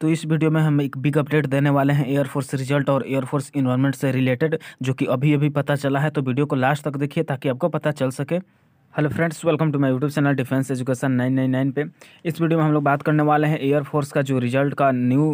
तो इस वीडियो में हम एक बिग अपडेट देने वाले हैं एयरफोर्स रिजल्ट और एयरफोर्स इन्वायरमेंट से रिलेटेड जो कि अभी अभी पता चला है तो वीडियो को लास्ट तक देखिए ताकि आपको पता चल सके hello friends welcome to my YouTube channel defence education 999 पे इस वीडियो में हम लोग बात करने वाले हैं एयरफोर्स का जो रिजल्ट का न्यू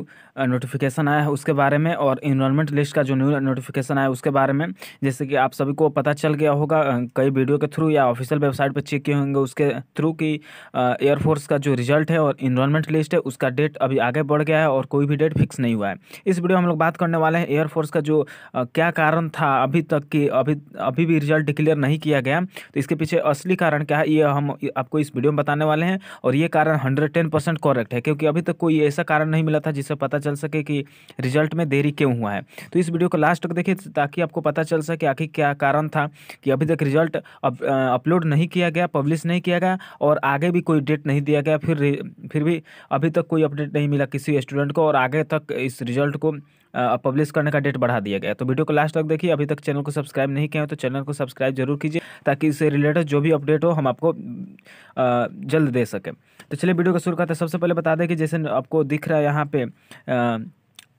नोटिफिकेशन uh, आया है उसके बारे में और इन्वॉलमेंट लिस्ट का जो न्यू नोटिफिकेशन आया है उसके बारे में जैसे कि आप सभी को पता चल गया होगा uh, कई वीडियो के थ्रू या ऑफिशियल वेबसाइट पर चेक किए होंगे उसके थ्रू कि एयरफोर्स uh, का जो रिजल्ट है और इन्वॉलमेंट लिस्ट है उसका डेट अभी आगे बढ़ गया है और कोई भी डेट फिक्स नहीं हुआ है इस वीडियो में हम लोग बात करने वाले हैं एयरफोर्स का जो क्या कारण था अभी तक कि अभी अभी भी रिजल्ट डिक्लेयर नहीं किया गया तो इसके पीछे असली असली कारण क्या है ये हम आपको इस वीडियो में बताने वाले हैं और ये कारण हंड्रेड टेन परसेंट करेक्ट है क्योंकि अभी तक तो कोई ऐसा कारण नहीं मिला था जिससे पता चल सके कि रिजल्ट में देरी क्यों हुआ है तो इस वीडियो को लास्ट तक देखिए ताकि आपको पता चल सके आखिर क्या कारण था कि अभी तक रिजल्ट अपलोड नहीं किया गया पब्लिश नहीं किया गया और आगे भी कोई डेट नहीं दिया गया फिर फिर भी अभी तक कोई अपडेट नहीं मिला किसी स्टूडेंट को और आगे तक इस रिजल्ट को पब्लिश करने का डेट बढ़ा दिया गया तो वीडियो को लास्ट तक देखिए अभी तक चैनल को सब्सक्राइब नहीं किया है तो चैनल को सब्सक्राइब जरूर कीजिए ताकि इससे रिलेटेड जो भी अपडेट हो हम आपको जल्द दे सकें तो चलिए वीडियो का शुरू करते हैं सबसे पहले बता दें कि जैसे आपको दिख रहा है यहाँ पे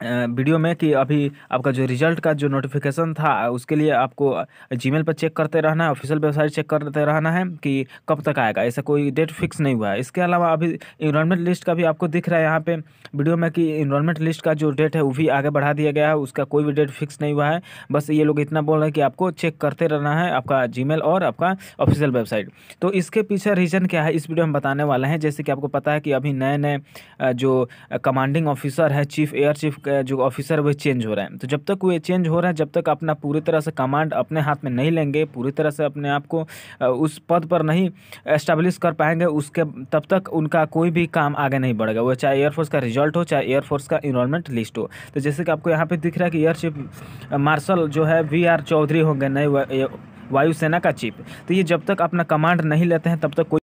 वीडियो में कि अभी आपका जो रिजल्ट का जो नोटिफिकेशन था उसके लिए आपको जीमेल पर चेक करते रहना है ऑफिशियल वेबसाइट चेक करते रहना है कि कब तक आएगा ऐसा कोई डेट फिक्स नहीं हुआ है इसके अलावा अभी इन्वामेंट लिस्ट का भी आपको दिख रहा है यहाँ पे वीडियो में कि इन्वामेंट लिस्ट का जो डेट है वो भी आगे बढ़ा दिया गया है उसका कोई भी डेट फिक्स नहीं हुआ है बस ये लोग इतना बोल रहे हैं कि आपको चेक करते रहना है आपका जी और आपका ऑफिशियल वेबसाइट तो इसके पीछे रीज़न क्या है इस वीडियो में बताने वाला है जैसे कि आपको पता है कि अभी नए नए जो कमांडिंग ऑफिसर है चीफ एयर चीफ जो ऑफिसर है वह चेंज हो रहा है तो जब तक वो चेंज हो रहा है जब तक अपना पूरी तरह से कमांड अपने हाथ में नहीं लेंगे पूरी तरह से अपने आप को उस पद पर नहीं इस्टेब्लिश कर पाएंगे उसके तब तक उनका कोई भी काम आगे नहीं बढ़ेगा वो चाहे एयरफोर्स का रिजल्ट हो चाहे एयरफोर्स का इनरोलमेंट लिस्ट हो तो जैसे कि आपको यहाँ पर दिख रहा है कि एयर चीफ मार्शल जो है वी आर चौधरी होंगे नए वायुसेना का चीफ तो ये जब तक अपना कमांड नहीं लेते हैं तब तक कोई